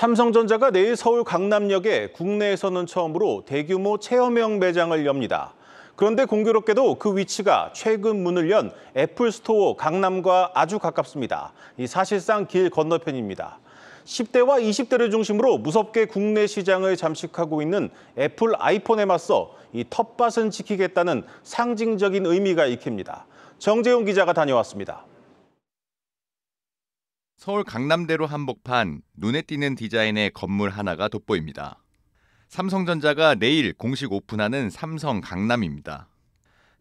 삼성전자가 내일 서울 강남역에 국내에서는 처음으로 대규모 체험형 매장을 엽니다. 그런데 공교롭게도 그 위치가 최근 문을 연 애플스토어 강남과 아주 가깝습니다. 이 사실상 길 건너편입니다. 10대와 20대를 중심으로 무섭게 국내 시장을 잠식하고 있는 애플 아이폰에 맞서 이 텃밭은 지키겠다는 상징적인 의미가 익힙니다. 정재용 기자가 다녀왔습니다. 서울 강남대로 한복판 눈에 띄는 디자인의 건물 하나가 돋보입니다. 삼성전자가 내일 공식 오픈하는 삼성 강남입니다.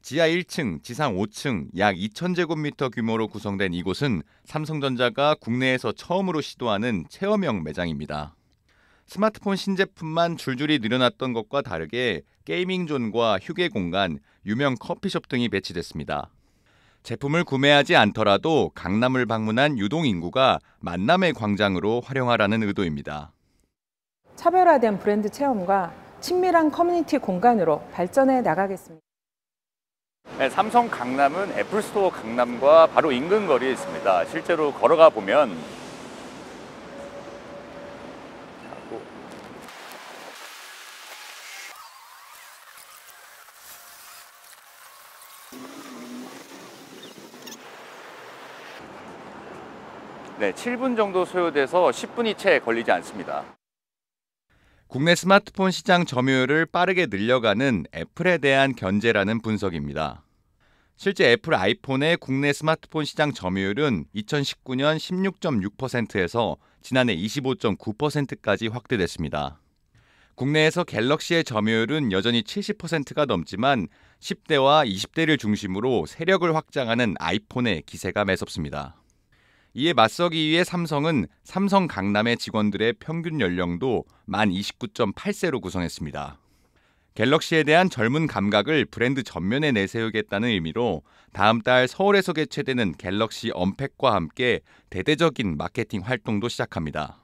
지하 1층, 지상 5층 약 2,000제곱미터 규모로 구성된 이곳은 삼성전자가 국내에서 처음으로 시도하는 체험형 매장입니다. 스마트폰 신제품만 줄줄이 늘어났던 것과 다르게 게이밍 존과 휴게 공간, 유명 커피숍 등이 배치됐습니다. 제품을 구매하지 않더라도 강남을 방문한 유동 인구가 만남의 광장으로 활용하라는 의도입니다. 차별화된 브랜드 체험과 친밀한 커뮤니티 공간으로 발전해 나가겠습니다. 네, 삼성 강남은 애플스토어 강남과 바로 인근 거리에 있습니다. 실제로 걸어가 보면 네, 7분 정도 소요돼서 10분이 채 걸리지 않습니다. 국내 스마트폰 시장 점유율을 빠르게 늘려가는 애플에 대한 견제라는 분석입니다. 실제 애플 아이폰의 국내 스마트폰 시장 점유율은 2019년 16.6%에서 지난해 25.9%까지 확대됐습니다. 국내에서 갤럭시의 점유율은 여전히 70%가 넘지만 10대와 20대를 중심으로 세력을 확장하는 아이폰의 기세가 매섭습니다. 이에 맞서기 위해 삼성은 삼성 강남의 직원들의 평균 연령도 만 29.8세로 구성했습니다. 갤럭시에 대한 젊은 감각을 브랜드 전면에 내세우겠다는 의미로 다음 달 서울에서 개최되는 갤럭시 언팩과 함께 대대적인 마케팅 활동도 시작합니다.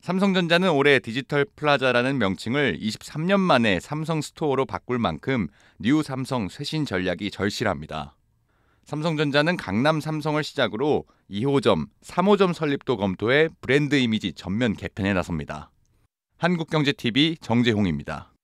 삼성전자는 올해 디지털 플라자라는 명칭을 23년 만에 삼성 스토어로 바꿀 만큼 뉴 삼성 쇄신 전략이 절실합니다. 삼성전자는 강남 삼성을 시작으로 2호점, 3호점 설립도 검토해 브랜드 이미지 전면 개편에 나섭니다. 한국경제TV 정재홍입니다.